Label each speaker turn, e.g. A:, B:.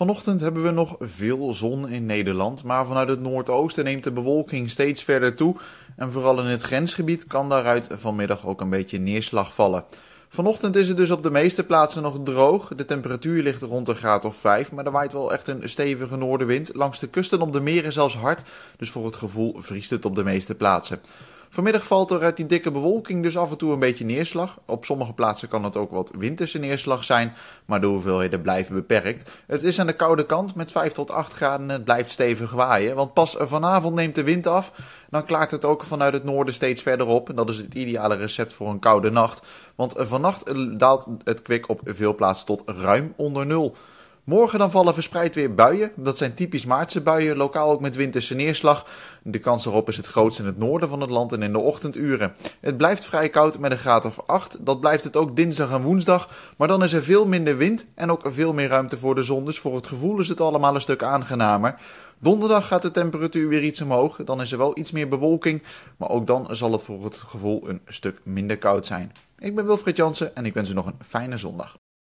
A: Vanochtend hebben we nog veel zon in Nederland, maar vanuit het noordoosten neemt de bewolking steeds verder toe. En vooral in het grensgebied kan daaruit vanmiddag ook een beetje neerslag vallen. Vanochtend is het dus op de meeste plaatsen nog droog. De temperatuur ligt rond een graad of 5, maar er waait wel echt een stevige noordenwind. Langs de kusten op de meren zelfs hard, dus voor het gevoel vriest het op de meeste plaatsen. Vanmiddag valt er uit die dikke bewolking dus af en toe een beetje neerslag. Op sommige plaatsen kan het ook wat winterse neerslag zijn, maar de hoeveelheden blijven beperkt. Het is aan de koude kant met 5 tot 8 graden het blijft stevig waaien. Want pas vanavond neemt de wind af, dan klaart het ook vanuit het noorden steeds verder op. En dat is het ideale recept voor een koude nacht. Want vannacht daalt het kwik op veel plaatsen tot ruim onder nul. Morgen dan vallen verspreid weer buien. Dat zijn typisch maartse buien, lokaal ook met winterse neerslag. De kans erop is het grootst in het noorden van het land en in de ochtenduren. Het blijft vrij koud met een graad of 8. Dat blijft het ook dinsdag en woensdag. Maar dan is er veel minder wind en ook veel meer ruimte voor de zon. Dus voor het gevoel is het allemaal een stuk aangenamer. Donderdag gaat de temperatuur weer iets omhoog. Dan is er wel iets meer bewolking. Maar ook dan zal het voor het gevoel een stuk minder koud zijn. Ik ben Wilfried Jansen en ik wens u nog een fijne zondag.